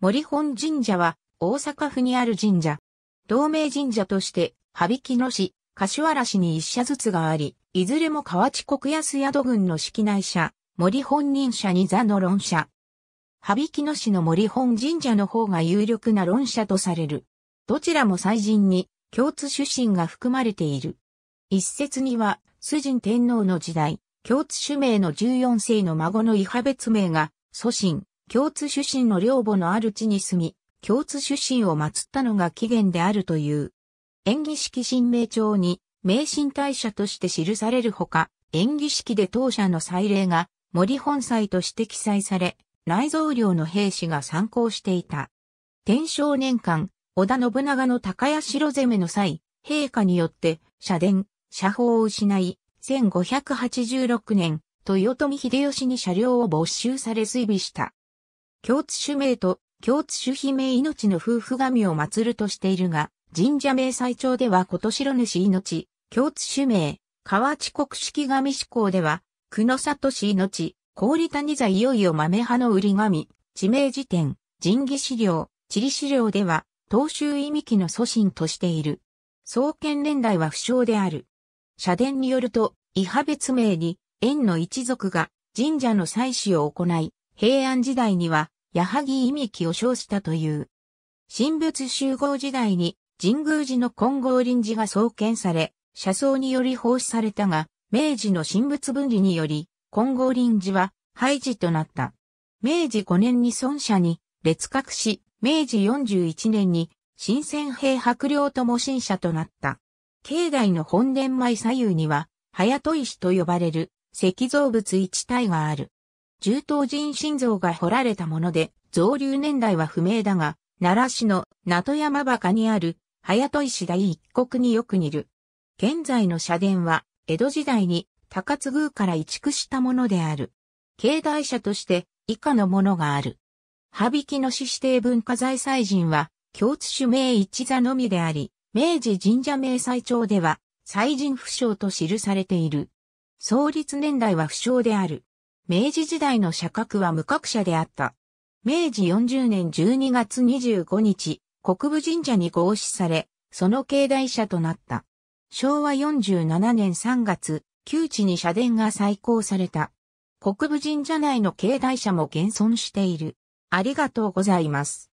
森本神社は大阪府にある神社。同名神社として、羽曳野市、柏原市に一社ずつがあり、いずれも河内国安宿郡の式内社、森本人社に座の論社。羽曳野市の森本神社の方が有力な論社とされる。どちらも祭神に共通出身が含まれている。一説には、崇神天皇の時代、共通主名の14世の孫の伊派別名が、祖神、共通出身の両母のある地に住み、共通出身を祀ったのが起源であるという。演技式神明帳に、名神大社として記されるほか、演技式で当社の祭礼が森本祭として記載され、内蔵領の兵士が参考していた。天正年間、織田信長の高屋城攻めの際、陛下によって、社殿、社宝を失い、1586年、豊臣秀吉に車両を没収され追尾した。京津主名と京津主姫命の夫婦神を祀るとしているが、神社名最帳では今年の主命、京津主名、河内国式神志向では、久野里氏命、氷谷座いよいよ豆派の売り神、地名辞典、神儀資料、地理資料では、東州意味記の祖神としている。創建年代は不詳である。社殿によると、伊派別名に、縁の一族が神社の祭祀を行い、平安時代には矢作意味記を称したという。神仏集合時代に神宮寺の金剛臨時が創建され、車窓により奉仕されたが、明治の神仏分離により、金剛臨時は廃寺となった。明治5年に孫社に列閣し、明治41年に新鮮兵白領とも新社となった。境内の本殿前左右には、早戸石と呼ばれる石造物一体がある。重刀人心像が彫られたもので、造流年代は不明だが、奈良市の名戸山鹿にある、早戸石大一国によく似る。現在の社殿は、江戸時代に高津宮から移築したものである。境内社として以下のものがある。羽引の市指定文化財祭人は、京津主名一座のみであり、明治神社名祭帳では、祭人不詳と記されている。創立年代は不詳である。明治時代の社格は無格者であった。明治40年12月25日、国部神社に合祀され、その境内社となった。昭和47年3月、旧地に社殿が再興された。国部神社内の境内社も現存している。ありがとうございます。